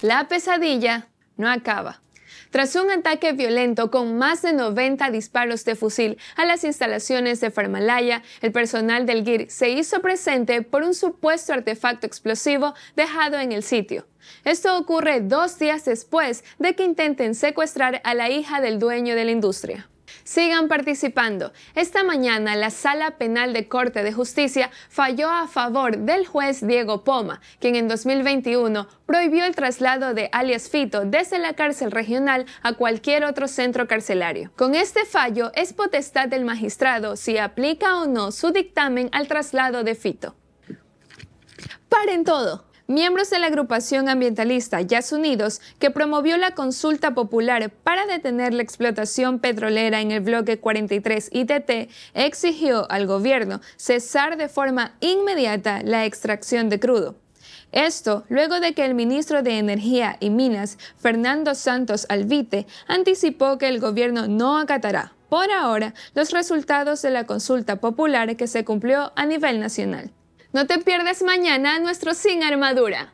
La pesadilla no acaba. Tras un ataque violento con más de 90 disparos de fusil a las instalaciones de Farmalaya, el personal del GIR se hizo presente por un supuesto artefacto explosivo dejado en el sitio. Esto ocurre dos días después de que intenten secuestrar a la hija del dueño de la industria. Sigan participando. Esta mañana la Sala Penal de Corte de Justicia falló a favor del juez Diego Poma, quien en 2021 prohibió el traslado de alias Fito desde la cárcel regional a cualquier otro centro carcelario. Con este fallo es potestad del magistrado si aplica o no su dictamen al traslado de Fito. Paren todo. Miembros de la agrupación ambientalista Yas Unidos, que promovió la consulta popular para detener la explotación petrolera en el bloque 43 ITT, exigió al gobierno cesar de forma inmediata la extracción de crudo. Esto luego de que el ministro de Energía y Minas, Fernando Santos Alvite, anticipó que el gobierno no acatará, por ahora, los resultados de la consulta popular que se cumplió a nivel nacional. No te pierdas mañana nuestro Sin Armadura.